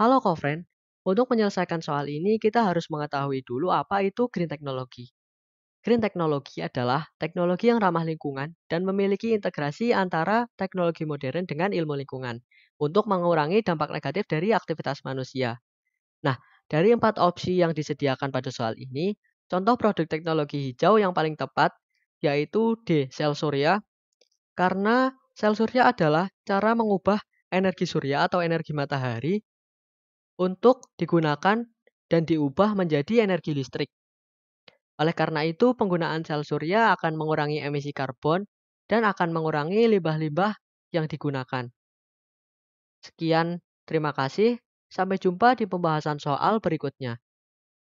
Halo Kofren, untuk menyelesaikan soal ini kita harus mengetahui dulu apa itu green technology. Green technology adalah teknologi yang ramah lingkungan dan memiliki integrasi antara teknologi modern dengan ilmu lingkungan untuk mengurangi dampak negatif dari aktivitas manusia. Nah, dari empat opsi yang disediakan pada soal ini, contoh produk teknologi hijau yang paling tepat yaitu D. Sel surya, karena sel surya adalah cara mengubah energi surya atau energi matahari untuk digunakan dan diubah menjadi energi listrik. Oleh karena itu, penggunaan sel surya akan mengurangi emisi karbon dan akan mengurangi limbah-limbah yang digunakan. Sekian, terima kasih. Sampai jumpa di pembahasan soal berikutnya.